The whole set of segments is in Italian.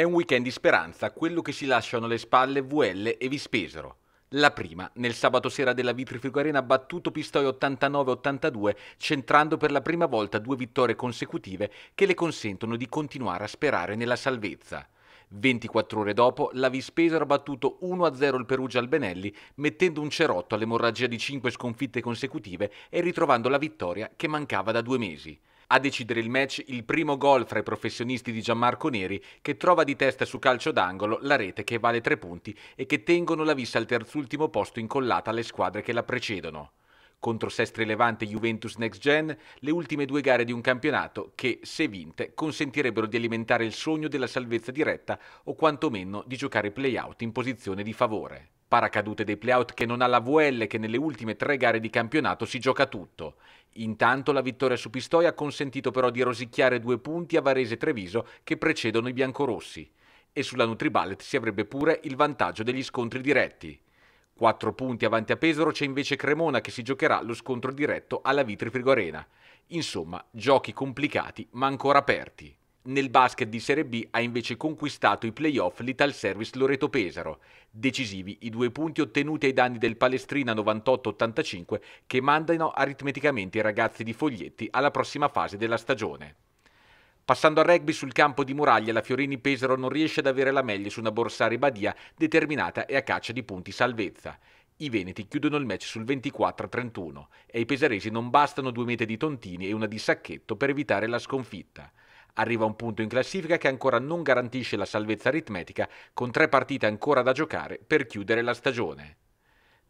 È un weekend di speranza quello che si lasciano alle spalle VL e Vispesero. La prima, nel sabato sera della Vitrifico Arena, ha battuto Pistoia 89-82, centrando per la prima volta due vittorie consecutive che le consentono di continuare a sperare nella salvezza. 24 ore dopo, la Vispesero ha battuto 1-0 il Perugia Albenelli, mettendo un cerotto all'emorragia di 5 sconfitte consecutive e ritrovando la vittoria che mancava da due mesi. A decidere il match il primo gol fra i professionisti di Gianmarco Neri che trova di testa su calcio d'angolo la rete che vale tre punti e che tengono la vista al terzultimo posto incollata alle squadre che la precedono contro Sestri Levante e Juventus Next Gen, le ultime due gare di un campionato che, se vinte, consentirebbero di alimentare il sogno della salvezza diretta o quantomeno di giocare play-out in posizione di favore paracadute dei playout che non ha la VL che nelle ultime tre gare di campionato si gioca tutto. Intanto la vittoria su Pistoia ha consentito però di rosicchiare due punti a Varese e Treviso che precedono i biancorossi e sulla Nutriballet si avrebbe pure il vantaggio degli scontri diretti. Quattro punti avanti a Pesaro c'è invece Cremona che si giocherà lo scontro diretto alla Vitri Frigorena. Insomma, giochi complicati ma ancora aperti. Nel basket di Serie B ha invece conquistato i playoff l'Ital Service Loreto Pesaro, decisivi i due punti ottenuti ai danni del Palestrina 98-85 che mandano aritmeticamente i ragazzi di Foglietti alla prossima fase della stagione. Passando al rugby sul campo di Muraglia, la Fiorini Pesaro non riesce ad avere la meglio su una Borsari Badia determinata e a caccia di punti salvezza. I Veneti chiudono il match sul 24-31 e ai pesaresi non bastano due mete di Tontini e una di Sacchetto per evitare la sconfitta. Arriva un punto in classifica che ancora non garantisce la salvezza aritmetica, con tre partite ancora da giocare per chiudere la stagione.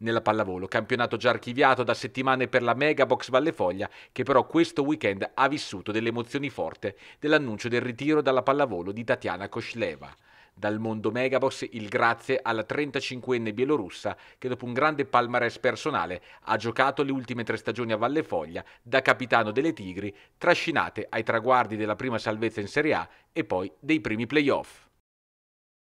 Nella pallavolo, campionato già archiviato da settimane per la Mega Box Vallefoglia, che però questo weekend ha vissuto delle emozioni forti dell'annuncio del ritiro dalla pallavolo di Tatiana Kosleva. Dal mondo megaboss il grazie alla 35enne bielorussa che dopo un grande palmarès personale ha giocato le ultime tre stagioni a Valle Foglia da capitano delle Tigri, trascinate ai traguardi della prima salvezza in Serie A e poi dei primi playoff.